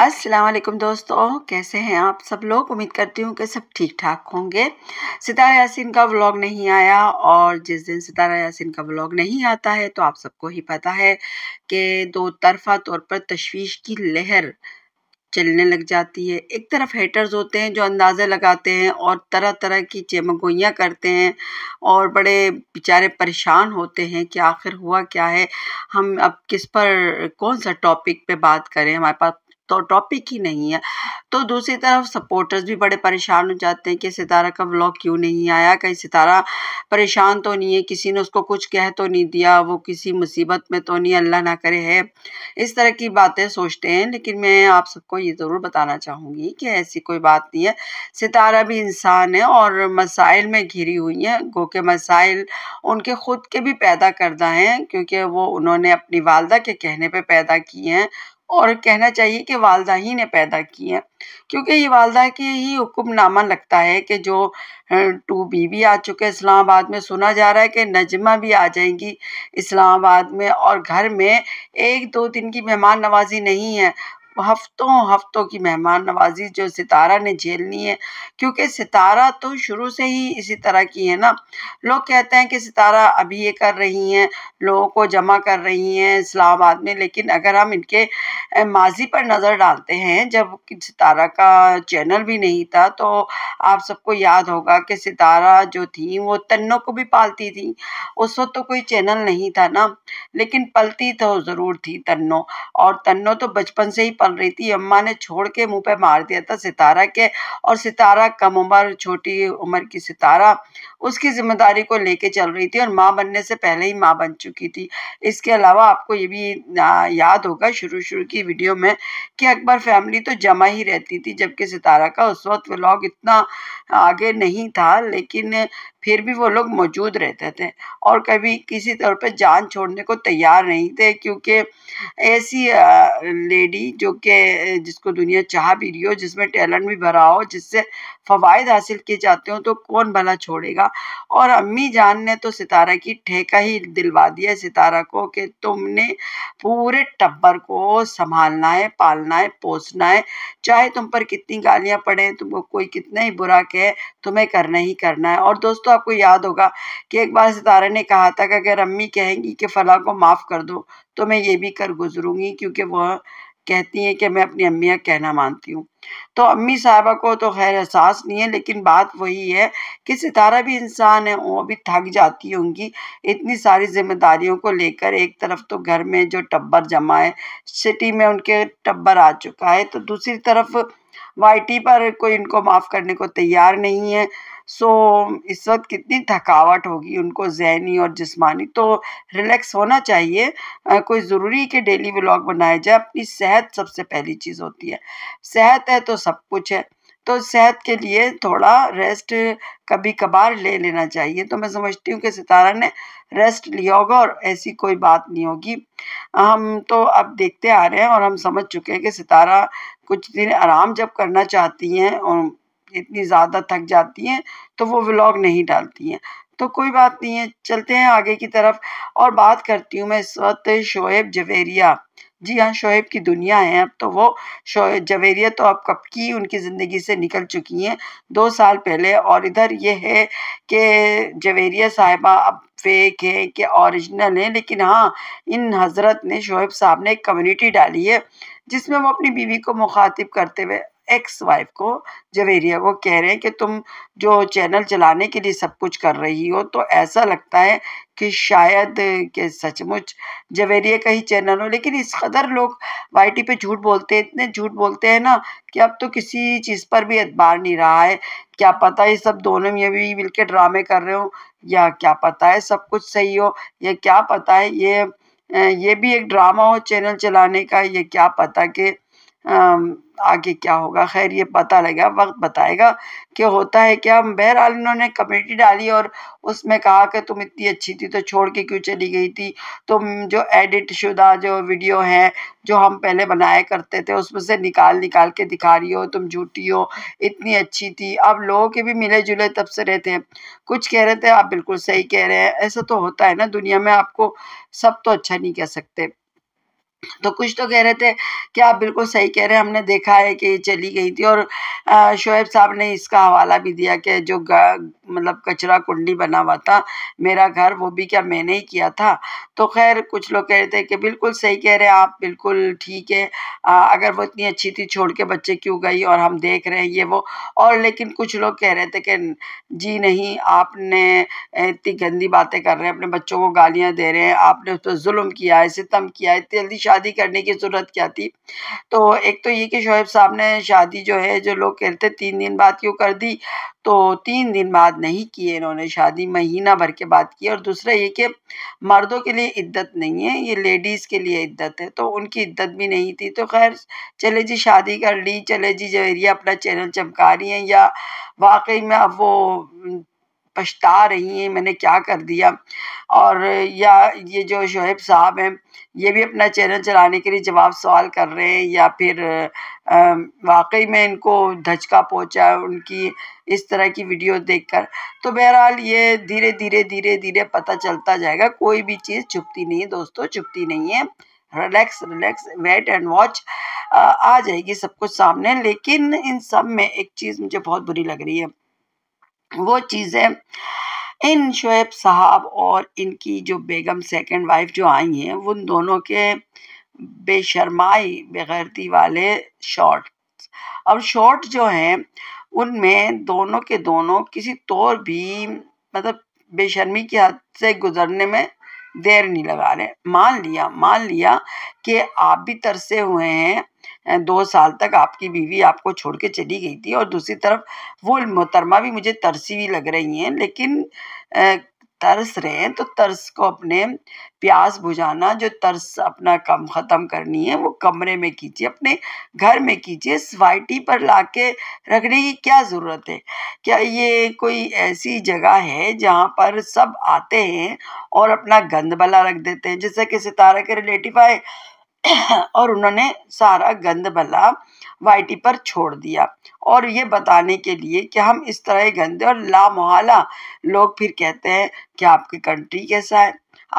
अस्सलाम वालेकुम दोस्तों कैसे हैं आप सब लोग उम्मीद करती हूँ कि सब ठीक ठाक होंगे सितारा यासिन का व्लॉग नहीं आया और जिस दिन सितारा यासिन का व्लॉग नहीं आता है तो आप सबको ही पता है कि दो तरफा तौर पर तशवीश की लहर चलने लग जाती है एक तरफ हेटर्स होते हैं जो अंदाज़े लगाते हैं और तरह तरह की चेमगोइयाँ करते हैं और बड़े बेचारे परेशान होते हैं कि आखिर हुआ क्या है हम अब किस पर कौन सा टॉपिक पे बात करें हमारे पास तो टॉपिक ही नहीं है तो दूसरी तरफ सपोर्टर्स भी बड़े परेशान हो जाते हैं कि सितारा का व्लॉग क्यों नहीं आया कहीं सितारा परेशान तो नहीं है किसी ने उसको कुछ कह तो नहीं दिया वो किसी मुसीबत में तो नहीं अल्लाह ना करे है इस तरह की बातें सोचते हैं लेकिन मैं आप सबको ये ज़रूर बताना चाहूँगी कि ऐसी कोई बात नहीं है सितारा भी इंसान है और मसाइल में घिरी हुई हैं गो के मसाइल उनके ख़ुद के भी पैदा करदा हैं क्योंकि वो उन्होंने अपनी वालदा के कहने पर पैदा किए हैं और कहना चाहिए कि वालदा ही ने पैदा की है क्योंकि ये वालदा के ही हुक्मनामा लगता है कि जो टू बी भी आ चुके इस्लामाबाद में सुना जा रहा है कि नजमा भी आ जाएंगी इस्लामाबाद में और घर में एक दो दिन की मेहमान नवाजी नहीं है हफ्तों हफ्तों की मेहमान नवाजी जो सितारा ने झेलनी है क्योंकि सितारा तो शुरू से ही इसी तरह की है ना लोग कहते हैं कि सितारा अभी ये कर रही हैं लोगों को जमा कर रही हैं इस्लामाबाद में लेकिन अगर हम इनके माजी पर नज़र डालते हैं जब सितारा का चैनल भी नहीं था तो आप सबको याद होगा कि सितारा जो थी वो तन्नों को भी पालती थी उस वक्त तो कोई चैनल नहीं था ना लेकिन पलती तो ज़रूर थी तन्नों और तन्नो तो बचपन से ही पल रही थी अम्मा ने छोड़ के मुंह पे मार दिया था सितारा के और सितारा कम उम्र छोटी उम्र की सितारा उसकी जिम्मेदारी को लेके चल रही थी और माँ बनने से पहले ही माँ बन चुकी थी इसके अलावा आपको ये भी याद होगा शुरू शुरू की वीडियो में कि अकबर फैमिली तो जमा ही रहती थी जबकि सितारा का उस वक्त व्लॉग इतना आगे नहीं था लेकिन फिर भी वो लोग मौजूद रहते थे और कभी किसी तौर पे जान छोड़ने को तैयार नहीं थे क्योंकि ऐसी लेडी जो कि जिसको दुनिया चाह भी रही हो जिसमें टैलेंट भी भरा हो जिससे फ़वाद हासिल किए जाते हो तो कौन भला छोड़ेगा और अम्मी जान ने तो सितारा की ठेका ही दिलवा दिया सितारा को कि तुमने पूरे टब्बर को संभालना है पालना है पोसना है चाहे तुम पर कितनी गालियाँ पड़े तुमको कोई कितना ही बुरा कहे तुम्हें करना ही करना है और दोस्तों आपको याद होगा कि एक बार सितारा ने कहा था कि अगर अम्मी कहेंगी कि फला को माफ़ कर दो तो मैं ये भी कर गुजरूंगी क्योंकि वह कहती हैं कि मैं अपनी अम्मी का कहना मानती हूँ तो अम्मी साहबा को तो खैर एहसास नहीं है लेकिन बात वही है कि सितारा भी इंसान है वो भी थक जाती होंगी इतनी सारी जिम्मेदारियों को लेकर एक तरफ तो घर में जो टब्बर जमा है सिटी में उनके टब्बर आ चुका है तो दूसरी तरफ वाई पर कोई इनको माफ़ करने को तैयार नहीं है सो इस वक्त कितनी थकावट होगी उनको जहनी और जिस्मानी तो रिलैक्स होना चाहिए कोई ज़रूरी कि डेली व्लॉग बनाया जाए अपनी सेहत सबसे पहली चीज़ होती है सेहत है तो सब कुछ है तो सेहत के लिए थोड़ा रेस्ट कभी कभार ले लेना चाहिए तो मैं समझती हूँ कि सितारा ने रेस्ट लिया होगा और ऐसी कोई बात नहीं होगी हम तो अब देखते आ रहे हैं और हम समझ चुके हैं कि सितारा कुछ दिन आराम जब करना चाहती हैं और इतनी ज़्यादा थक जाती हैं तो वो व्लॉग नहीं डालती हैं तो कोई बात नहीं है चलते हैं आगे की तरफ और बात करती हूँ मैं इस वक्त शोएब जवेरिया जी हाँ शोएब की दुनिया है अब तो वो शोएब जवेरिया तो अब कब की उनकी ज़िंदगी से निकल चुकी हैं दो साल पहले और इधर ये है कि जवेरिया साहिबा अब फेक है कि ओरिजिनल है लेकिन हाँ इन हज़रत ने शोएब साहब ने एक कम्युनिटी डाली है जिसमें वो अपनी बीवी को मुखातिब करते हुए एक्स वाइफ को जवेरिया वो कह रहे हैं कि तुम जो चैनल चलाने के लिए सब कुछ कर रही हो तो ऐसा लगता है कि शायद के सचमुच जवेरिया का ही चैनल हो लेकिन इस कदर लोग वाईटी पे झूठ बोलते हैं इतने झूठ बोलते हैं ना कि अब तो किसी चीज़ पर भी एतबार नहीं रहा है क्या पता ये सब दोनों में भी मिलकर ड्रामे कर रहे हो या क्या पता है सब कुछ सही हो या क्या पता है ये ये भी एक ड्रामा हो चैनल चलाने का ये क्या पता कि आगे क्या होगा खैर ये पता लगेगा वक्त बताएगा कि होता है क्या बहरहाल इन्होंने कमेटी डाली और उसमें कहा कि तुम इतनी अच्छी थी तो छोड़ के क्यों चली गई थी तुम जो एडिट शुदा जो वीडियो हैं जो हम पहले बनाया करते थे उसमें से निकाल निकाल के दिखा रही हो तुम झूठी हो इतनी अच्छी थी अब लोगों के भी मिले जुले तबसरे थे कुछ कह रहे थे आप बिल्कुल सही कह रहे हैं ऐसा तो होता है ना दुनिया में आपको सब तो अच्छा नहीं कह सकते तो कुछ तो कह रहे थे कि आप बिल्कुल सही कह रहे हैं हमने देखा है कि ये चली गई थी और शोएब साहब ने इसका हवाला भी दिया कि जो मतलब कचरा कुंडी बना हुआ था मेरा घर वो भी क्या मैंने ही किया था तो खैर कुछ लोग कह रहे थे कि बिल्कुल सही कह रहे हैं आप बिल्कुल ठीक है आ, अगर वो इतनी अच्छी थी छोड़ के बच्चे क्यों गई और हम देख रहे हैं ये वो और लेकिन कुछ लोग कह रहे थे कि जी नहीं आपने इतनी गंदी बातें कर रहे हैं अपने बच्चों को गालियाँ दे रहे हैं आपने उस पर जुल्म किया है सितम किया है इतनी जल्दी शादी करने की ज़रूरत क्या थी तो एक तो ये कि शोएब साहब ने शादी जो है जो लोग कहते तीन दिन बाद क्यों कर दी तो तीन दिन बाद नहीं किए इन्होंने शादी महीना भर के बाद की और दूसरा ये कि मर्दों के लिए इद्दत नहीं है ये लेडीज़ के लिए इद्दत है तो उनकी इद्दत भी नहीं थी तो खैर चले जी शादी कर ली चले जी जवेरिया अपना चैनल चमका रही हैं या वाकई में अब वो पछता रही हैं मैंने क्या कर दिया और या ये जो शोएब साहब हैं ये भी अपना चैनल चलाने के लिए जवाब सवाल कर रहे हैं या फिर वाकई में इनको धचका पहुंचा है उनकी इस तरह की वीडियो देखकर तो बहरहाल ये धीरे धीरे धीरे धीरे पता चलता जाएगा कोई भी चीज़ छुपती नहीं है दोस्तों छुपती नहीं है relax relax wait and watch आ जाएगी सब कुछ सामने लेकिन इन सब में एक चीज़ मुझे बहुत बुरी लग रही है वो चीज़ें इन शुएब साहब और इनकी जो बेगम सेकंड वाइफ जो आई हैं उन दोनों के बेशरमाई बेगैरती वाले शॉट अब शॉट जो हैं उनमें दोनों के दोनों किसी तौर भी मतलब बेशर्मी की हद से गुजरने में देर नहीं लगा रहे मान लिया मान लिया कि आप भी तरसे हुए हैं दो साल तक आपकी बीवी आपको छोड़ के चली गई थी और दूसरी तरफ वो मोहतरमा भी मुझे तरसी हुई लग रही हैं लेकिन तरस रहे हैं तो तरस को अपने प्यास बुझाना जो तरस अपना कम ख़त्म करनी है वो कमरे में कीजिए अपने घर में कीजिए स्वाइटी पर ला के रखने की क्या ज़रूरत है क्या ये कोई ऐसी जगह है जहाँ पर सब आते हैं और अपना गंद बला रख देते हैं जैसे कि सितारा के रिलेटिव आए और उन्होंने सारा गंद भला वाइटी पर छोड़ दिया और ये बताने के लिए कि हम इस तरह गंदे और लामोहला लोग फिर कहते हैं कि आपकी कंट्री कैसा है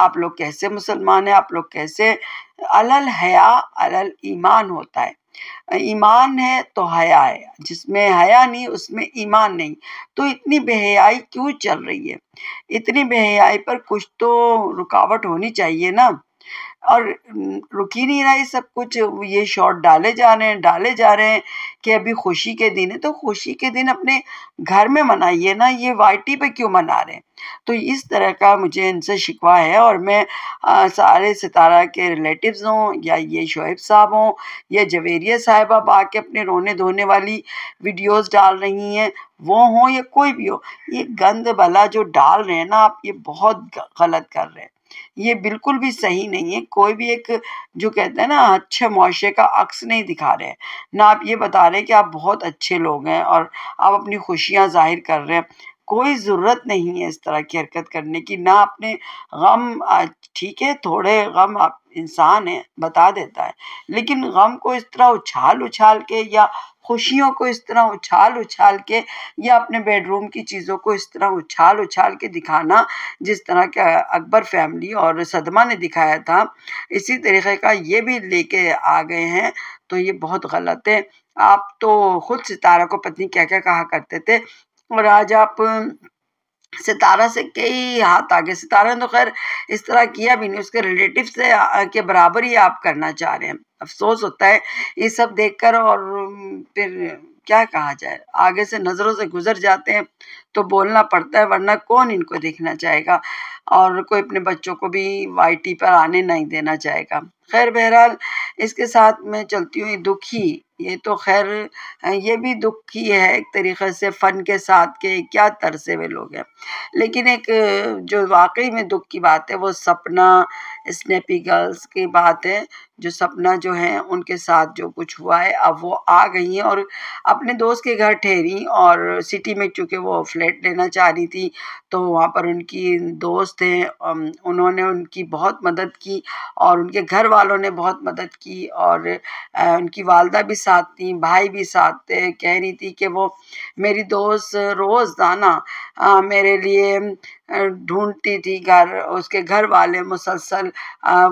आप लोग कैसे मुसलमान हैं आप लोग कैसे अलल हया अलल ईमान होता है ईमान है तो हया है जिसमें हया नहीं उसमें ईमान नहीं तो इतनी बेहयाई क्यों चल रही है इतनी बेहयाई पर कुछ तो रुकावट होनी चाहिए ना और रुक ही नहीं रहा है सब कुछ ये शॉट डाले जा रहे हैं डाले जा रहे हैं कि अभी खुशी के दिन है तो खुशी के दिन अपने घर में मनाइए ना ये वाइटी पे क्यों मना रहे हैं तो इस तरह का मुझे इनसे शिकवा है और मैं आ, सारे सितारा के रिलेटिव्स हों या ये शोएब साहब हों या जवेरिया साहिबा आके अपने रोने धोने वाली वीडियोज़ डाल रही हैं वो हों या कोई भी हो ये गंद भला जो डाल रहे हैं ना आप ये बहुत गलत कर रहे हैं ये बिल्कुल भी सही नहीं है कोई भी एक जो कहते हैं ना अच्छे मुआशरे का अक्स नहीं दिखा रहे हैं ना आप ये बता रहे कि आप बहुत अच्छे लोग हैं और आप अपनी खुशियाँ जाहिर कर रहे हैं कोई ज़रूरत नहीं है इस तरह की हरकत करने की ना अपने गम ठीक है थोड़े गम आप इंसान है बता देता है लेकिन गम को इस तरह उछाल उछाल के या खुशियों को इस तरह उछाल उछाल के या अपने बेडरूम की चीज़ों को इस तरह उछाल उछाल के दिखाना जिस तरह के अकबर फैमिली और सदमा ने दिखाया था इसी तरीके का ये भी लेके आ गए हैं तो ये बहुत गलत है आप तो खुद सितारा को पत्नी क्या क्या कहा करते थे और आज आप सितारा से कई हाथ आगे सितारा ने तो खैर इस तरह किया भी नहीं उसके रिलेटिव से के बराबर ही आप करना चाह रहे हैं अफसोस होता है ये सब देखकर और फिर क्या कहा जाए आगे से नज़रों से गुजर जाते हैं तो बोलना पड़ता है वरना कौन इनको देखना चाहेगा और कोई अपने बच्चों को भी वाई टी पर आने नहीं देना चाहेगा खैर बहरहाल इसके साथ मैं चलती हूँ दुखी ये तो खैर ये भी दुखी है एक तरीक़े से फ़न के साथ के क्या तरसे हुए लोग हैं लेकिन एक जो वाकई में दुख की बात है वो सपना स्नैपी गर्ल्स की बात है जो सपना जो है उनके साथ जो कुछ हुआ है अब वो आ गई हैं और अपने दोस्त के घर ठहरी और सिटी में चूँकि वो फ्लैट लेना चाह रही थी तो वहाँ पर उनकी दोस्त हैं उन्होंने उनकी बहुत मदद की और उनके घर वालों ने बहुत मदद की और उनकी वालदा भी साथ थी भाई भी साथ थे कह रही थी कि वो मेरी दोस्त रोज़ाना मेरे लिए ढूंढती थी घर उसके घर वाले मुसलसल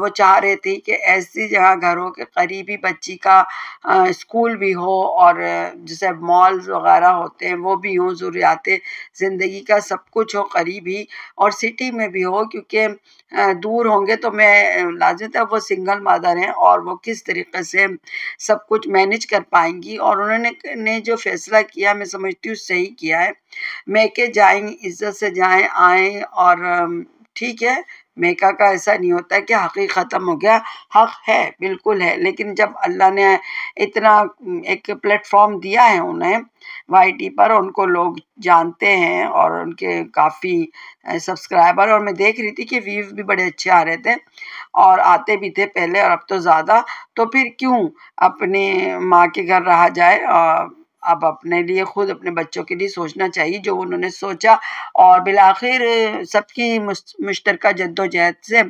वो चाह रहे थे कि ऐसी जगह घरों के करीबी बच्ची का स्कूल भी हो और जैसे मॉल्स वगैरह होते हैं वो भी हों ज़रूरियात ज़िंदगी का सब कुछ हो क़रीबी और सिटी में भी हो क्योंकि दूर होंगे तो मैं लाजमत है वो सिंगा सिंगल मदर हैं और वो किस तरीके से सब कुछ मैनेज कर पाएंगी और उन्होंने ने जो फैसला किया मैं समझती हूँ सही किया है मैके जाएं इज्जत से जाएं आएँ और ठीक है मेका का ऐसा नहीं होता है कि हक़ ही ख़त्म हो गया हक़ है बिल्कुल है लेकिन जब अल्लाह ने इतना एक प्लेटफॉर्म दिया है उन्हें वाई टी पर उनको लोग जानते हैं और उनके काफ़ी सब्सक्राइबर और मैं देख रही थी कि व्यूज़ भी बड़े अच्छे आ रहे थे और आते भी थे पहले और अब तो ज़्यादा तो फिर क्यों अपने माँ के घर रहा जाए और अब अपने लिए खुद अपने बच्चों के लिए सोचना चाहिए जो उन्होंने सोचा और बिलाखिर सबकी मुश्तरक जद्दोजहद से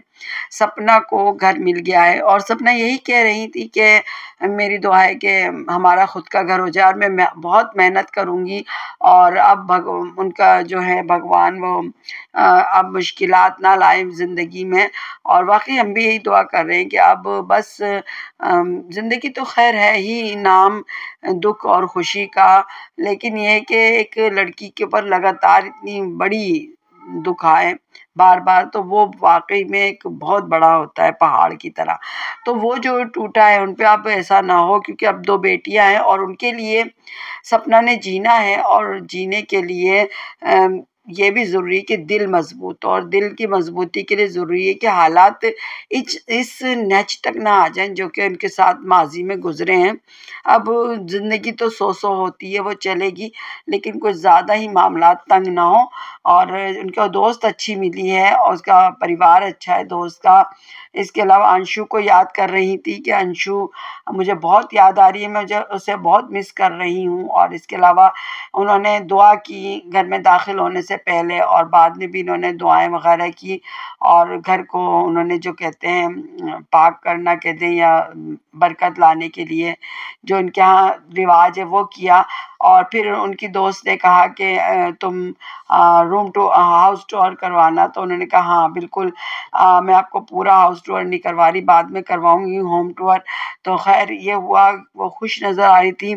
सपना को घर मिल गया है और सपना यही कह रही थी कि मेरी दुआ है कि हमारा खुद का घर हो जाए और मैं बहुत मेहनत करूँगी और अब भग उनका जो है भगवान वो अब मुश्किल ना लाए ज़िंदगी में और वाकई हम भी यही दुआ कर रहे हैं कि अब बस ज़िंदगी तो खैर है ही नाम दुख और खुशी खुशी का लेकिन यह कि एक लड़की के ऊपर लगातार इतनी बड़ी दुख आए बार बार तो वो वाकई में एक बहुत बड़ा होता है पहाड़ की तरह तो वो जो टूटा है उन पर अब ऐसा ना हो क्योंकि अब दो बेटियां हैं और उनके लिए सपना ने जीना है और जीने के लिए ये भी ज़रूरी है कि दिल मजबूत और दिल की मजबूती के लिए ज़रूरी है कि हालात इस इस नच तक ना आ जाएं जो कि उनके साथ माजी में गुजरे हैं अब ज़िंदगी तो सो सो होती है वो चलेगी लेकिन कुछ ज़्यादा ही मामला तंग ना हो और उनका दोस्त अच्छी मिली है और उसका परिवार अच्छा है दोस्त का इसके अलावा अंशु को याद कर रही थी कि अंशु मुझे बहुत याद आ रही है मैं उसे बहुत मिस कर रही हूँ और इसके अलावा उन्होंने दुआ की घर में दाखिल होने से पहले और बाद में भी इन्होंने दुआएं वगैरह की और घर को उन्होंने जो कहते हैं पाक करना कहते हैं या बरकत लाने के लिए जो इनके यहाँ रिवाज है वो किया और फिर उनकी दोस्त ने कहा कि तुम रूम टू हाउस टूर करवाना तो उन्होंने कहा हाँ बिल्कुल मैं आपको पूरा हाउस टूर नहीं करवा रही बाद में करवाऊंगी होम टूर तो खैर ये हुआ वो खुश नज़र आ रही थी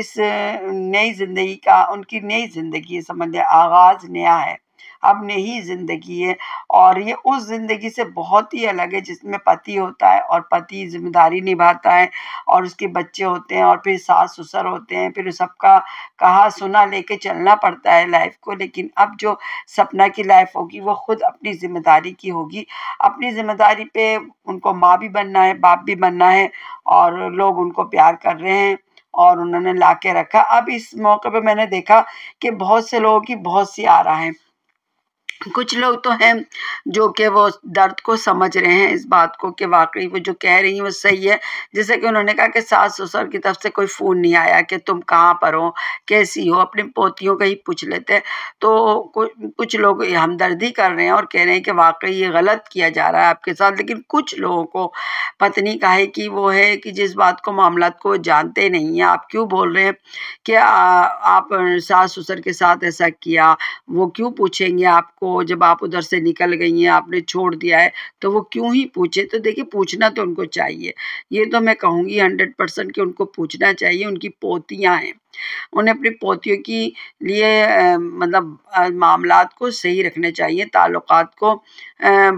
इस नई ज़िंदगी का उनकी नई ज़िंदगी समझ आगाज़ नया है अब नहीं ज़िंदगी है और ये उस ज़िंदगी से बहुत ही अलग है जिसमें पति होता है और पति जिम्मेदारी निभाता है और उसके बच्चे होते हैं और फिर सास ससुर होते हैं फिर सबका कहा सुना लेके चलना पड़ता है लाइफ को लेकिन अब जो सपना की लाइफ होगी वो खुद अपनी जिम्मेदारी की होगी अपनी जिम्मेदारी पे उनको माँ भी बनना है बाप भी बनना है और लोग उनको प्यार कर रहे हैं और उन्होंने ला के रखा अब इस मौके पे मैंने देखा कि बहुत से लोगों की बहुत सी आ रहा है कुछ लोग तो हैं जो कि वो दर्द को समझ रहे हैं इस बात को कि वाकई वो जो कह रही हैं वो सही है जैसे कि उन्होंने कहा कि सास ससुर की तरफ से कोई फ़ोन नहीं आया कि तुम कहाँ पर हो कैसी हो अपनी पोतियों का ही पूछ लेते तो कुछ लोग हमदर्दी कर रहे हैं और कह रहे हैं कि वाकई ये गलत किया जा रहा है आपके साथ लेकिन कुछ लोगों को पत्नी का है कि वो है कि जिस बात को मामला को जानते नहीं हैं आप क्यों बोल रहे हैं कि आप सास ससुर के साथ ऐसा किया वो क्यों पूछेंगे आपको वो जब आप उधर से निकल गई हैं आपने छोड़ दिया है तो वो क्यों ही पूछे तो देखिए पूछना तो उनको चाहिए ये तो मैं कहूँगी हंड्रेड परसेंट कि उनको पूछना चाहिए उनकी पोतियाँ हैं उन्हें अपनी पोतियों की लिए मतलब मामला को सही रखने चाहिए ताल्लुक को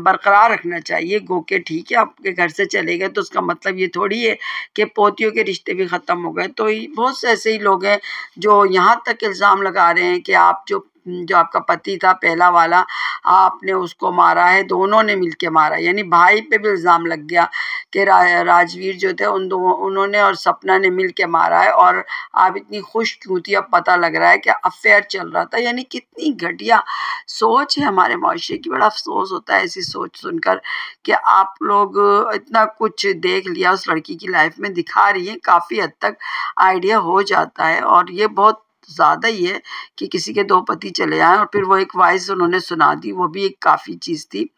बरकरार रखना चाहिए गो के ठीक है आपके घर से चले गए तो उसका मतलब ये थोड़ी है कि पोतियों के रिश्ते भी ख़त्म हो गए तो बहुत से ऐसे ही लोग हैं जो यहाँ तक इल्ज़ाम लगा रहे हैं कि आप जो हम्म, जो आपका पति था पहला वाला आपने उसको मारा है दोनों ने मिलके मारा यानी भाई पे भी इल्ज़ाम लग गया कि रा, राजवीर जो थे उन दो उन्होंने और सपना ने मिल के मारा है और आप इतनी खुश क्यों थी अब पता लग रहा है कि अफेयर चल रहा था यानी कितनी घटिया सोच है हमारे माशरे की बड़ा अफसोस होता है ऐसी सोच सुनकर कि आप लोग इतना कुछ देख लिया उस लड़की की लाइफ में दिखा रही है काफ़ी हद तक आइडिया हो जाता है और ये बहुत ज़्यादा ही है कि किसी के दो पति चले आए और फिर वो एक वॉइस उन्होंने सुना दी वो भी एक काफ़ी चीज़ थी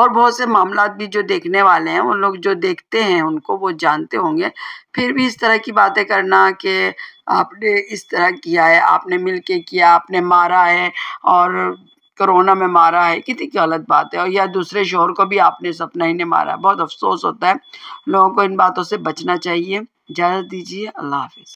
और बहुत से मामला भी जो देखने वाले हैं उन लोग जो देखते हैं उनको वो जानते होंगे फिर भी इस तरह की बातें करना कि आपने इस तरह किया है आपने मिल के किया आपने मारा है और कोरोना में मारा है कितनी गलत बात है और या दूसरे शोर को भी आपने सपना ही ने मारा बहुत अफसोस होता है लोगों को इन बातों से बचना चाहिए इजाज़त दीजिए अल्लाह हाफिज़